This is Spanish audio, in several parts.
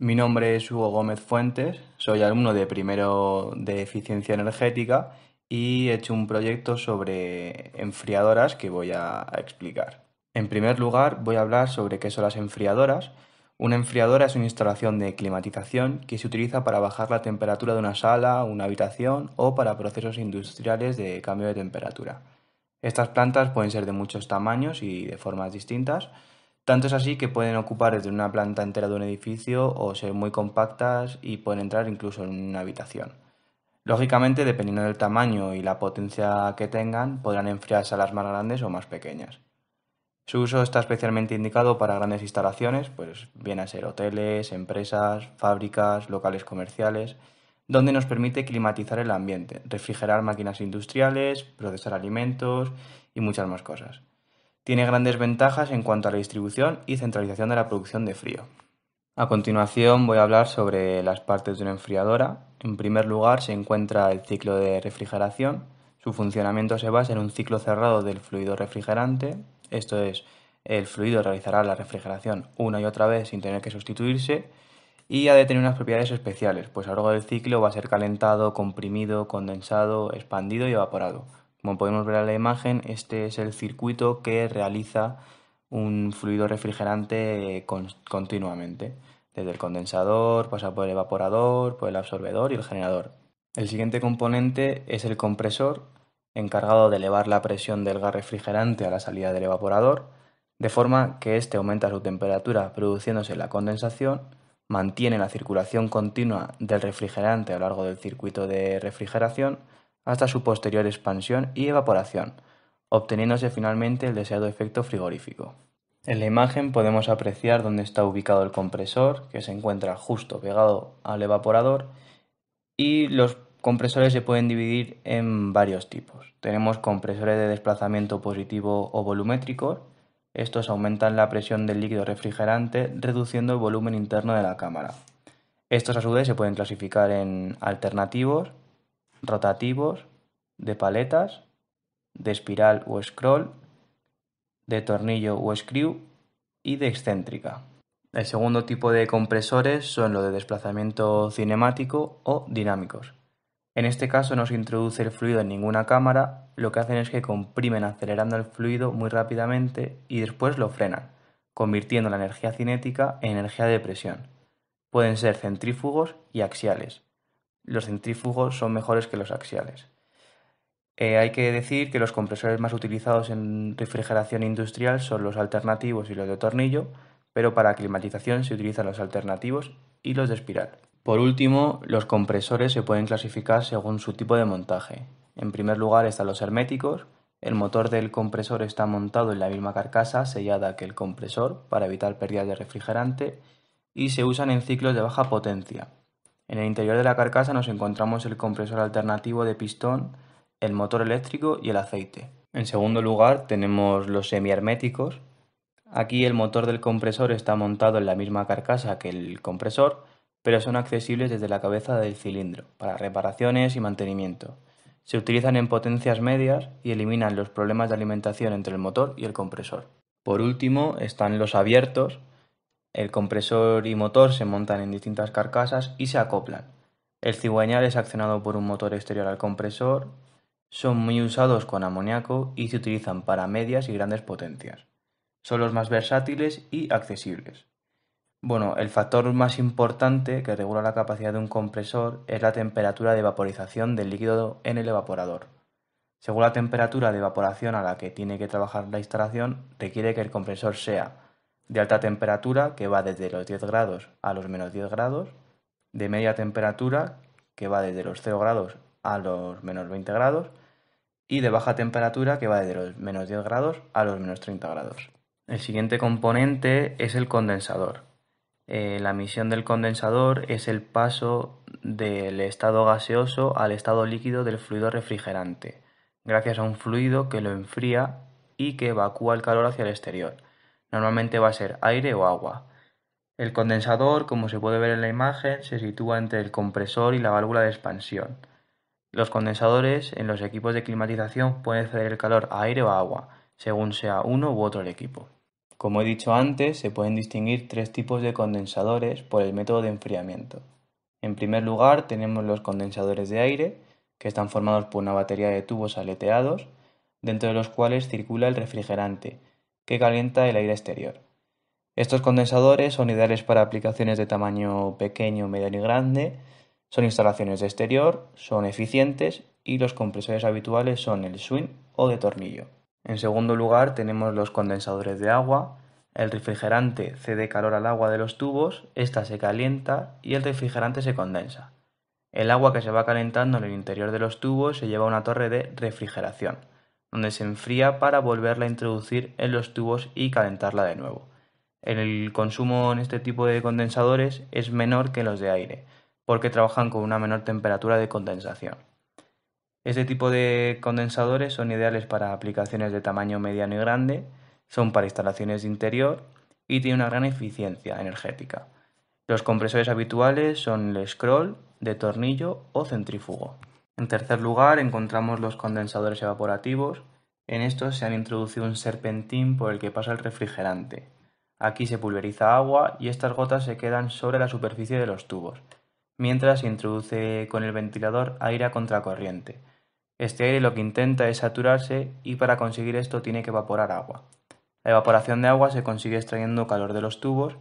Mi nombre es Hugo Gómez Fuentes, soy alumno de primero de eficiencia energética y he hecho un proyecto sobre enfriadoras que voy a explicar. En primer lugar, voy a hablar sobre qué son las enfriadoras. Una enfriadora es una instalación de climatización que se utiliza para bajar la temperatura de una sala, una habitación o para procesos industriales de cambio de temperatura. Estas plantas pueden ser de muchos tamaños y de formas distintas tanto es así que pueden ocupar desde una planta entera de un edificio o ser muy compactas y pueden entrar incluso en una habitación. Lógicamente, dependiendo del tamaño y la potencia que tengan, podrán enfriar salas más grandes o más pequeñas. Su uso está especialmente indicado para grandes instalaciones, pues bien a ser hoteles, empresas, fábricas, locales comerciales, donde nos permite climatizar el ambiente, refrigerar máquinas industriales, procesar alimentos y muchas más cosas. Tiene grandes ventajas en cuanto a la distribución y centralización de la producción de frío. A continuación voy a hablar sobre las partes de una enfriadora. En primer lugar se encuentra el ciclo de refrigeración. Su funcionamiento se basa en un ciclo cerrado del fluido refrigerante, esto es, el fluido realizará la refrigeración una y otra vez sin tener que sustituirse y ha de tener unas propiedades especiales, pues a lo largo del ciclo va a ser calentado, comprimido, condensado, expandido y evaporado, como podemos ver en la imagen, este es el circuito que realiza un fluido refrigerante eh, continuamente, desde el condensador, pasa por el evaporador, por el absorbedor y el generador. El siguiente componente es el compresor, encargado de elevar la presión del gas refrigerante a la salida del evaporador, de forma que éste aumenta su temperatura produciéndose la condensación, mantiene la circulación continua del refrigerante a lo largo del circuito de refrigeración, hasta su posterior expansión y evaporación, obteniéndose finalmente el deseado efecto frigorífico. En la imagen podemos apreciar dónde está ubicado el compresor, que se encuentra justo pegado al evaporador, y los compresores se pueden dividir en varios tipos. Tenemos compresores de desplazamiento positivo o volumétricos. Estos aumentan la presión del líquido refrigerante reduciendo el volumen interno de la cámara. Estos a su vez se pueden clasificar en alternativos, rotativos, de paletas, de espiral o scroll, de tornillo o screw y de excéntrica. El segundo tipo de compresores son los de desplazamiento cinemático o dinámicos. En este caso no se introduce el fluido en ninguna cámara, lo que hacen es que comprimen acelerando el fluido muy rápidamente y después lo frenan, convirtiendo la energía cinética en energía de presión. Pueden ser centrífugos y axiales los centrífugos son mejores que los axiales. Eh, hay que decir que los compresores más utilizados en refrigeración industrial son los alternativos y los de tornillo, pero para climatización se utilizan los alternativos y los de espiral. Por último, los compresores se pueden clasificar según su tipo de montaje. En primer lugar están los herméticos. El motor del compresor está montado en la misma carcasa sellada que el compresor para evitar pérdidas de refrigerante y se usan en ciclos de baja potencia, en el interior de la carcasa nos encontramos el compresor alternativo de pistón, el motor eléctrico y el aceite. En segundo lugar tenemos los semiherméticos. Aquí el motor del compresor está montado en la misma carcasa que el compresor, pero son accesibles desde la cabeza del cilindro para reparaciones y mantenimiento. Se utilizan en potencias medias y eliminan los problemas de alimentación entre el motor y el compresor. Por último están los abiertos, el compresor y motor se montan en distintas carcasas y se acoplan. El cigüeñal es accionado por un motor exterior al compresor. Son muy usados con amoníaco y se utilizan para medias y grandes potencias. Son los más versátiles y accesibles. Bueno, el factor más importante que regula la capacidad de un compresor es la temperatura de vaporización del líquido en el evaporador. Según la temperatura de evaporación a la que tiene que trabajar la instalación, requiere que el compresor sea de alta temperatura que va desde los 10 grados a los menos 10 grados, de media temperatura que va desde los 0 grados a los menos 20 grados y de baja temperatura que va desde los menos 10 grados a los menos 30 grados. El siguiente componente es el condensador. Eh, la misión del condensador es el paso del estado gaseoso al estado líquido del fluido refrigerante, gracias a un fluido que lo enfría y que evacúa el calor hacia el exterior. Normalmente va a ser aire o agua. El condensador, como se puede ver en la imagen, se sitúa entre el compresor y la válvula de expansión. Los condensadores en los equipos de climatización pueden ceder el calor a aire o agua, según sea uno u otro el equipo. Como he dicho antes, se pueden distinguir tres tipos de condensadores por el método de enfriamiento. En primer lugar, tenemos los condensadores de aire, que están formados por una batería de tubos aleteados, dentro de los cuales circula el refrigerante, que calienta el aire exterior. Estos condensadores son ideales para aplicaciones de tamaño pequeño, mediano y grande, son instalaciones de exterior, son eficientes y los compresores habituales son el swing o de tornillo. En segundo lugar tenemos los condensadores de agua. El refrigerante cede calor al agua de los tubos, esta se calienta y el refrigerante se condensa. El agua que se va calentando en el interior de los tubos se lleva a una torre de refrigeración donde se enfría para volverla a introducir en los tubos y calentarla de nuevo. El consumo en este tipo de condensadores es menor que los de aire, porque trabajan con una menor temperatura de condensación. Este tipo de condensadores son ideales para aplicaciones de tamaño mediano y grande, son para instalaciones de interior y tienen una gran eficiencia energética. Los compresores habituales son el scroll, de tornillo o centrífugo. En tercer lugar encontramos los condensadores evaporativos. En estos se han introducido un serpentín por el que pasa el refrigerante. Aquí se pulveriza agua y estas gotas se quedan sobre la superficie de los tubos, mientras se introduce con el ventilador aire a contracorriente. Este aire lo que intenta es saturarse y para conseguir esto tiene que evaporar agua. La evaporación de agua se consigue extrayendo calor de los tubos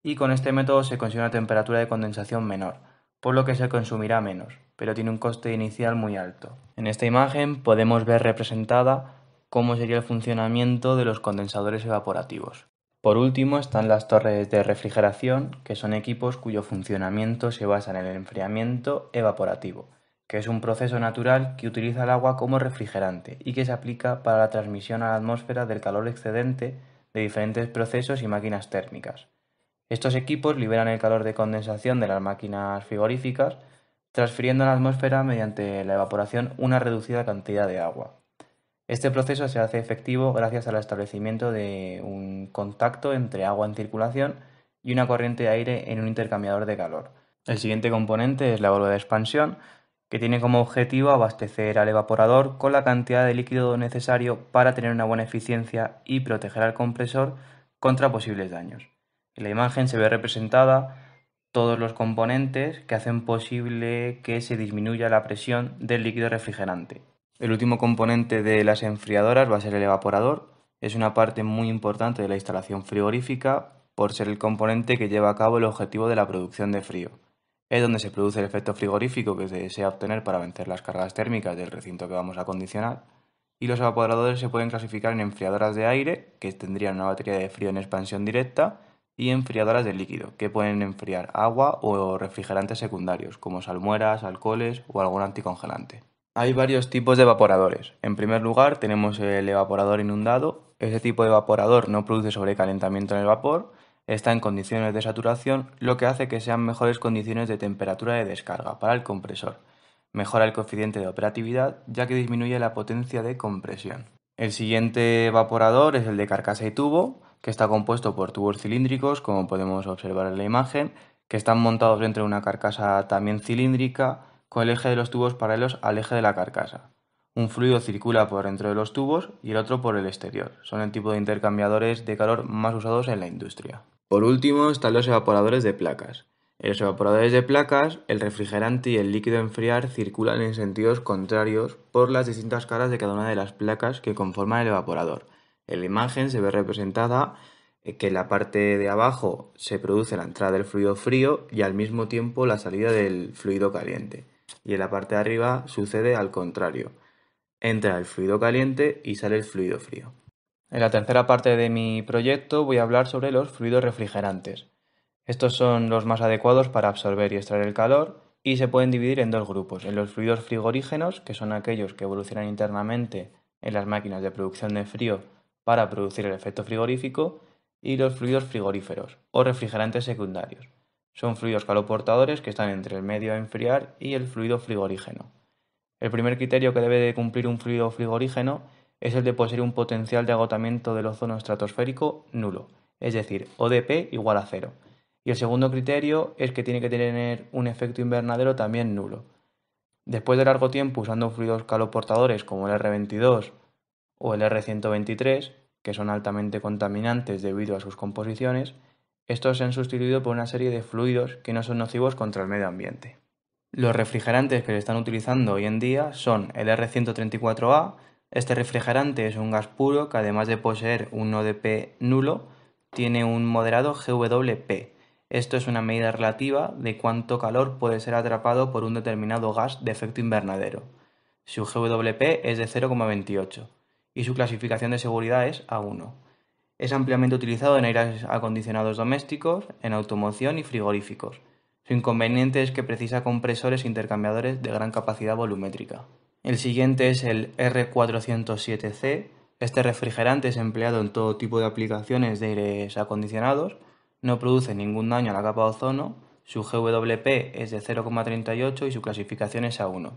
y con este método se consigue una temperatura de condensación menor, por lo que se consumirá menos pero tiene un coste inicial muy alto. En esta imagen podemos ver representada cómo sería el funcionamiento de los condensadores evaporativos. Por último están las torres de refrigeración, que son equipos cuyo funcionamiento se basa en el enfriamiento evaporativo, que es un proceso natural que utiliza el agua como refrigerante y que se aplica para la transmisión a la atmósfera del calor excedente de diferentes procesos y máquinas térmicas. Estos equipos liberan el calor de condensación de las máquinas frigoríficas transfiriendo a la atmósfera mediante la evaporación una reducida cantidad de agua. Este proceso se hace efectivo gracias al establecimiento de un contacto entre agua en circulación y una corriente de aire en un intercambiador de calor. El siguiente componente es la válvula de expansión, que tiene como objetivo abastecer al evaporador con la cantidad de líquido necesario para tener una buena eficiencia y proteger al compresor contra posibles daños. En la imagen se ve representada todos los componentes que hacen posible que se disminuya la presión del líquido refrigerante. El último componente de las enfriadoras va a ser el evaporador. Es una parte muy importante de la instalación frigorífica por ser el componente que lleva a cabo el objetivo de la producción de frío. Es donde se produce el efecto frigorífico que se desea obtener para vencer las cargas térmicas del recinto que vamos a condicionar. Y los evaporadores se pueden clasificar en enfriadoras de aire, que tendrían una batería de frío en expansión directa, y enfriadoras de líquido, que pueden enfriar agua o refrigerantes secundarios, como salmueras, alcoholes o algún anticongelante. Hay varios tipos de evaporadores. En primer lugar tenemos el evaporador inundado. Este tipo de evaporador no produce sobrecalentamiento en el vapor, está en condiciones de saturación, lo que hace que sean mejores condiciones de temperatura de descarga para el compresor. Mejora el coeficiente de operatividad ya que disminuye la potencia de compresión. El siguiente evaporador es el de carcasa y tubo que está compuesto por tubos cilíndricos, como podemos observar en la imagen, que están montados dentro de una carcasa también cilíndrica, con el eje de los tubos paralelos al eje de la carcasa. Un fluido circula por dentro de los tubos y el otro por el exterior. Son el tipo de intercambiadores de calor más usados en la industria. Por último están los evaporadores de placas. En los evaporadores de placas, el refrigerante y el líquido a enfriar circulan en sentidos contrarios por las distintas caras de cada una de las placas que conforman el evaporador. En la imagen se ve representada eh, que en la parte de abajo se produce la entrada del fluido frío y al mismo tiempo la salida del fluido caliente. Y en la parte de arriba sucede al contrario. Entra el fluido caliente y sale el fluido frío. En la tercera parte de mi proyecto voy a hablar sobre los fluidos refrigerantes. Estos son los más adecuados para absorber y extraer el calor y se pueden dividir en dos grupos, en los fluidos frigorígenos, que son aquellos que evolucionan internamente en las máquinas de producción de frío para producir el efecto frigorífico y los fluidos frigoríferos o refrigerantes secundarios. Son fluidos caloportadores que están entre el medio a enfriar y el fluido frigorígeno. El primer criterio que debe de cumplir un fluido frigorígeno es el de poseer un potencial de agotamiento del ozono estratosférico nulo, es decir, ODP igual a cero. Y el segundo criterio es que tiene que tener un efecto invernadero también nulo. Después de largo tiempo usando fluidos caloportadores como el R22 o el R123, que son altamente contaminantes debido a sus composiciones, estos se han sustituido por una serie de fluidos que no son nocivos contra el medio ambiente. Los refrigerantes que se están utilizando hoy en día son el R134A, este refrigerante es un gas puro que además de poseer un ODP nulo, tiene un moderado GWP. Esto es una medida relativa de cuánto calor puede ser atrapado por un determinado gas de efecto invernadero. Su GWP es de 0,28 y su clasificación de seguridad es A1. Es ampliamente utilizado en aires acondicionados domésticos, en automoción y frigoríficos. Su inconveniente es que precisa compresores intercambiadores de gran capacidad volumétrica. El siguiente es el R407C. Este refrigerante es empleado en todo tipo de aplicaciones de aires acondicionados, no produce ningún daño a la capa de ozono, su GWP es de 0,38 y su clasificación es A1.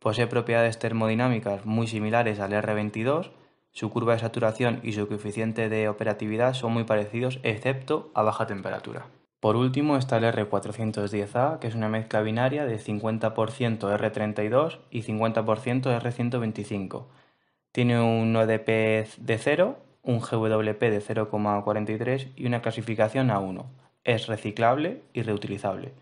Posee propiedades termodinámicas muy similares al R22, su curva de saturación y su coeficiente de operatividad son muy parecidos excepto a baja temperatura. Por último está el R410A, que es una mezcla binaria de 50% R32 y 50% R125. Tiene un ODP de 0, un GWP de 0,43 y una clasificación A1. Es reciclable y reutilizable.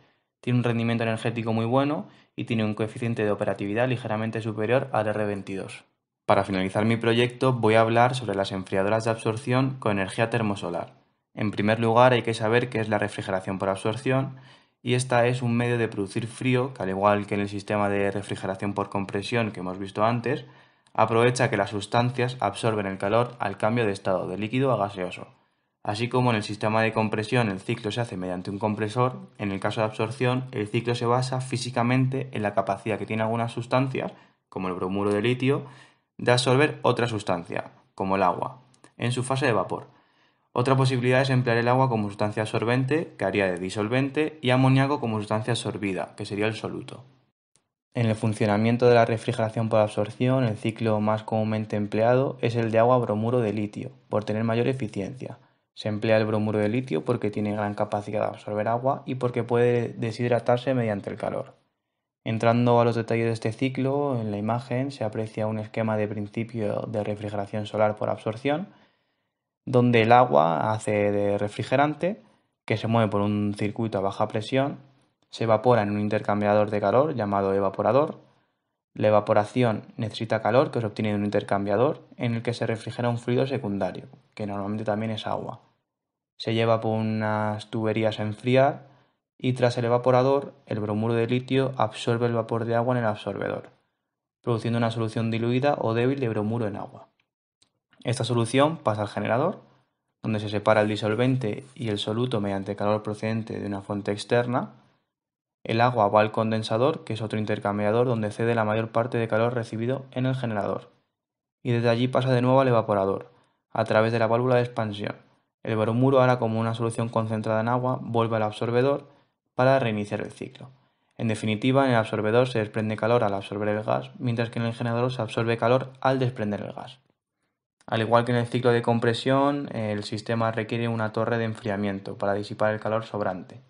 Tiene un rendimiento energético muy bueno y tiene un coeficiente de operatividad ligeramente superior al R22. Para finalizar mi proyecto voy a hablar sobre las enfriadoras de absorción con energía termosolar. En primer lugar hay que saber qué es la refrigeración por absorción y esta es un medio de producir frío que al igual que en el sistema de refrigeración por compresión que hemos visto antes, aprovecha que las sustancias absorben el calor al cambio de estado de líquido a gaseoso. Así como en el sistema de compresión el ciclo se hace mediante un compresor, en el caso de absorción el ciclo se basa físicamente en la capacidad que tiene algunas sustancias, como el bromuro de litio, de absorber otra sustancia, como el agua, en su fase de vapor. Otra posibilidad es emplear el agua como sustancia absorbente, que haría de disolvente, y amoníaco como sustancia absorbida, que sería el soluto. En el funcionamiento de la refrigeración por absorción, el ciclo más comúnmente empleado es el de agua bromuro de litio, por tener mayor eficiencia. Se emplea el bromuro de litio porque tiene gran capacidad de absorber agua y porque puede deshidratarse mediante el calor. Entrando a los detalles de este ciclo, en la imagen se aprecia un esquema de principio de refrigeración solar por absorción, donde el agua hace de refrigerante, que se mueve por un circuito a baja presión, se evapora en un intercambiador de calor llamado evaporador. La evaporación necesita calor que se obtiene de un intercambiador en el que se refrigera un fluido secundario, que normalmente también es agua se lleva por unas tuberías a enfriar y tras el evaporador el bromuro de litio absorbe el vapor de agua en el absorbedor, produciendo una solución diluida o débil de bromuro en agua. Esta solución pasa al generador, donde se separa el disolvente y el soluto mediante calor procedente de una fuente externa. El agua va al condensador, que es otro intercambiador donde cede la mayor parte de calor recibido en el generador, y desde allí pasa de nuevo al evaporador, a través de la válvula de expansión el baromuro hará como una solución concentrada en agua vuelve al absorbedor para reiniciar el ciclo. En definitiva, en el absorbedor se desprende calor al absorber el gas, mientras que en el generador se absorbe calor al desprender el gas. Al igual que en el ciclo de compresión, el sistema requiere una torre de enfriamiento para disipar el calor sobrante.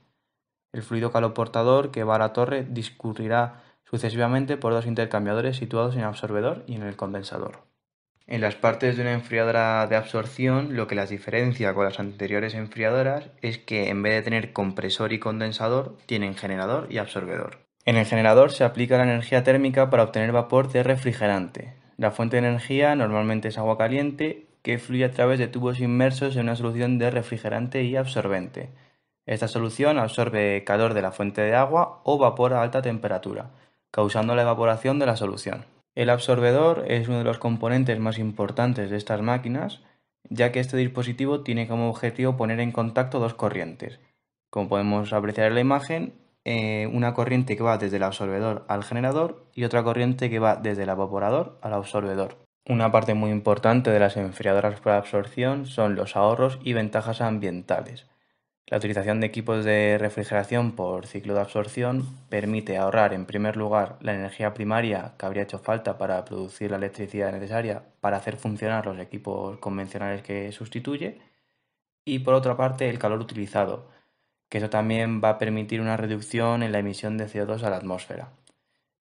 El fluido caloportador que va a la torre discurrirá sucesivamente por dos intercambiadores situados en el absorbedor y en el condensador en las partes de una enfriadora de absorción, lo que las diferencia con las anteriores enfriadoras es que en vez de tener compresor y condensador, tienen generador y absorbedor. En el generador se aplica la energía térmica para obtener vapor de refrigerante. La fuente de energía normalmente es agua caliente que fluye a través de tubos inmersos en una solución de refrigerante y absorbente. Esta solución absorbe calor de la fuente de agua o vapor a alta temperatura, causando la evaporación de la solución. El absorbedor es uno de los componentes más importantes de estas máquinas, ya que este dispositivo tiene como objetivo poner en contacto dos corrientes. Como podemos apreciar en la imagen, eh, una corriente que va desde el absorbedor al generador y otra corriente que va desde el evaporador al absorbedor. Una parte muy importante de las enfriadoras por absorción son los ahorros y ventajas ambientales. La utilización de equipos de refrigeración por ciclo de absorción permite ahorrar, en primer lugar, la energía primaria que habría hecho falta para producir la electricidad necesaria para hacer funcionar los equipos convencionales que sustituye y, por otra parte, el calor utilizado, que eso también va a permitir una reducción en la emisión de CO2 a la atmósfera.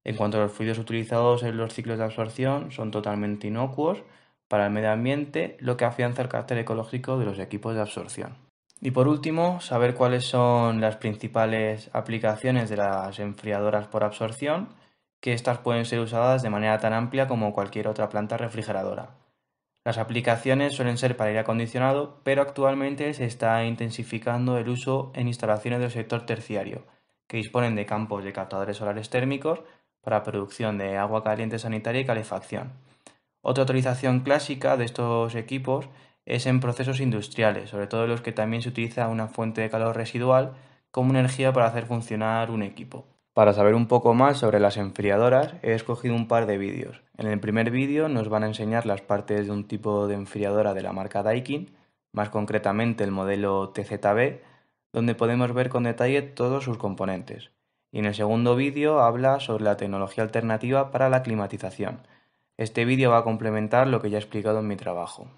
En cuanto a los fluidos utilizados en los ciclos de absorción, son totalmente inocuos para el medio ambiente, lo que afianza el carácter ecológico de los equipos de absorción. Y por último, saber cuáles son las principales aplicaciones de las enfriadoras por absorción, que estas pueden ser usadas de manera tan amplia como cualquier otra planta refrigeradora. Las aplicaciones suelen ser para aire acondicionado, pero actualmente se está intensificando el uso en instalaciones del sector terciario, que disponen de campos de captadores solares térmicos para producción de agua caliente sanitaria y calefacción. Otra utilización clásica de estos equipos es en procesos industriales, sobre todo en los que también se utiliza una fuente de calor residual como energía para hacer funcionar un equipo. Para saber un poco más sobre las enfriadoras he escogido un par de vídeos. En el primer vídeo nos van a enseñar las partes de un tipo de enfriadora de la marca Daikin, más concretamente el modelo TZB, donde podemos ver con detalle todos sus componentes. Y en el segundo vídeo habla sobre la tecnología alternativa para la climatización. Este vídeo va a complementar lo que ya he explicado en mi trabajo.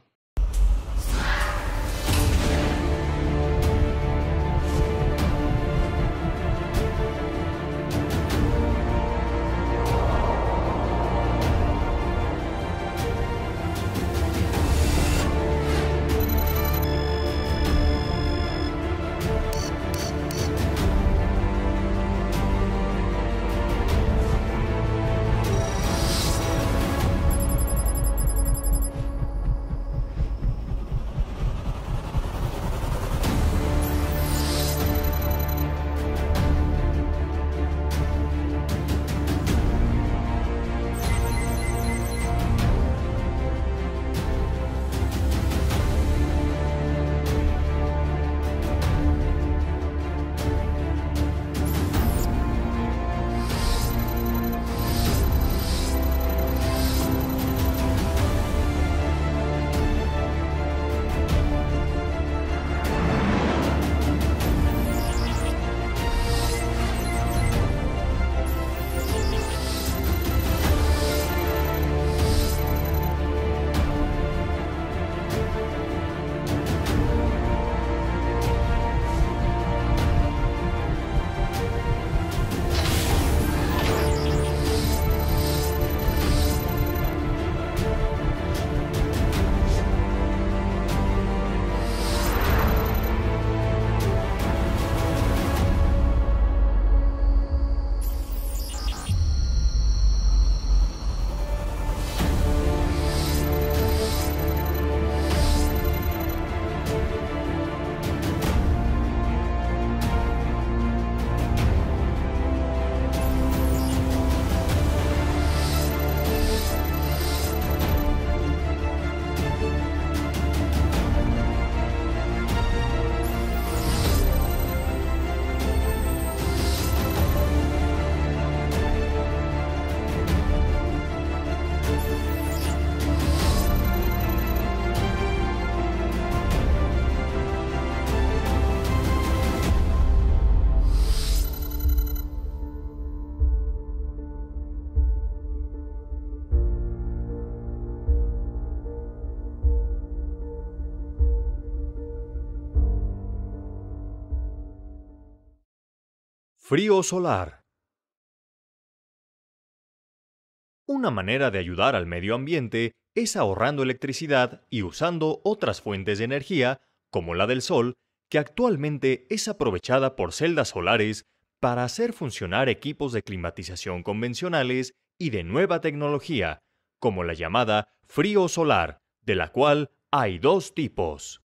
Frío solar. Una manera de ayudar al medio ambiente es ahorrando electricidad y usando otras fuentes de energía, como la del sol, que actualmente es aprovechada por celdas solares para hacer funcionar equipos de climatización convencionales y de nueva tecnología, como la llamada frío solar, de la cual hay dos tipos.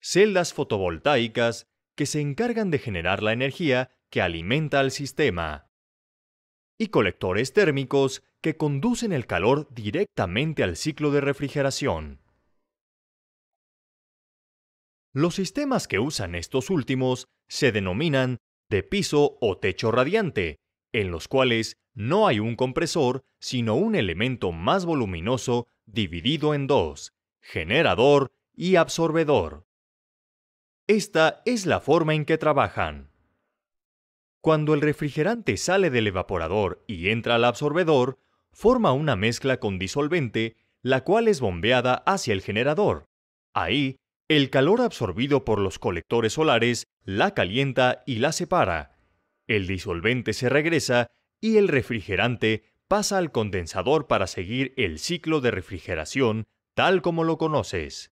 Celdas fotovoltaicas, que se encargan de generar la energía que alimenta al sistema, y colectores térmicos que conducen el calor directamente al ciclo de refrigeración. Los sistemas que usan estos últimos se denominan de piso o techo radiante, en los cuales no hay un compresor, sino un elemento más voluminoso dividido en dos, generador y absorbedor. Esta es la forma en que trabajan. Cuando el refrigerante sale del evaporador y entra al absorbedor, forma una mezcla con disolvente, la cual es bombeada hacia el generador. Ahí, el calor absorbido por los colectores solares la calienta y la separa. El disolvente se regresa y el refrigerante pasa al condensador para seguir el ciclo de refrigeración tal como lo conoces.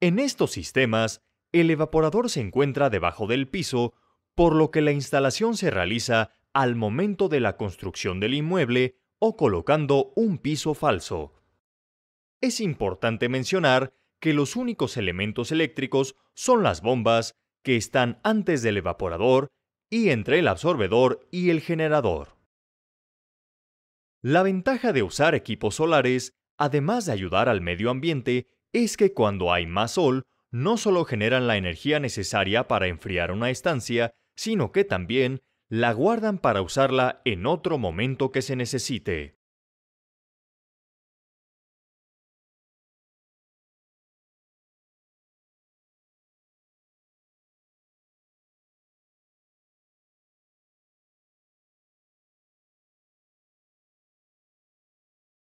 En estos sistemas, el evaporador se encuentra debajo del piso por lo que la instalación se realiza al momento de la construcción del inmueble o colocando un piso falso. Es importante mencionar que los únicos elementos eléctricos son las bombas que están antes del evaporador y entre el absorvedor y el generador. La ventaja de usar equipos solares, además de ayudar al medio ambiente, es que cuando hay más sol, no solo generan la energía necesaria para enfriar una estancia, sino que también la guardan para usarla en otro momento que se necesite.